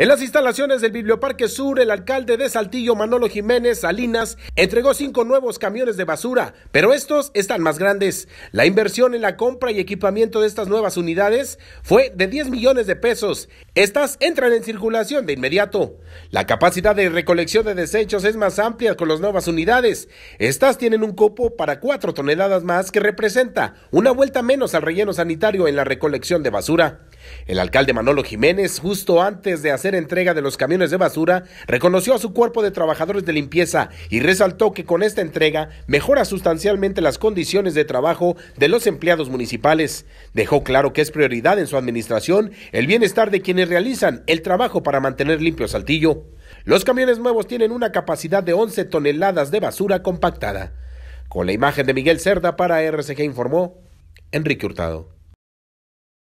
En las instalaciones del Biblioparque Sur, el alcalde de Saltillo, Manolo Jiménez Salinas, entregó cinco nuevos camiones de basura, pero estos están más grandes. La inversión en la compra y equipamiento de estas nuevas unidades fue de 10 millones de pesos. Estas entran en circulación de inmediato. La capacidad de recolección de desechos es más amplia con las nuevas unidades. Estas tienen un copo para cuatro toneladas más que representa una vuelta menos al relleno sanitario en la recolección de basura. El alcalde Manolo Jiménez, justo antes de hacer entrega de los camiones de basura, reconoció a su cuerpo de trabajadores de limpieza y resaltó que con esta entrega mejora sustancialmente las condiciones de trabajo de los empleados municipales. Dejó claro que es prioridad en su administración el bienestar de quienes realizan el trabajo para mantener limpio Saltillo. Los camiones nuevos tienen una capacidad de 11 toneladas de basura compactada. Con la imagen de Miguel Cerda para RCG informó Enrique Hurtado.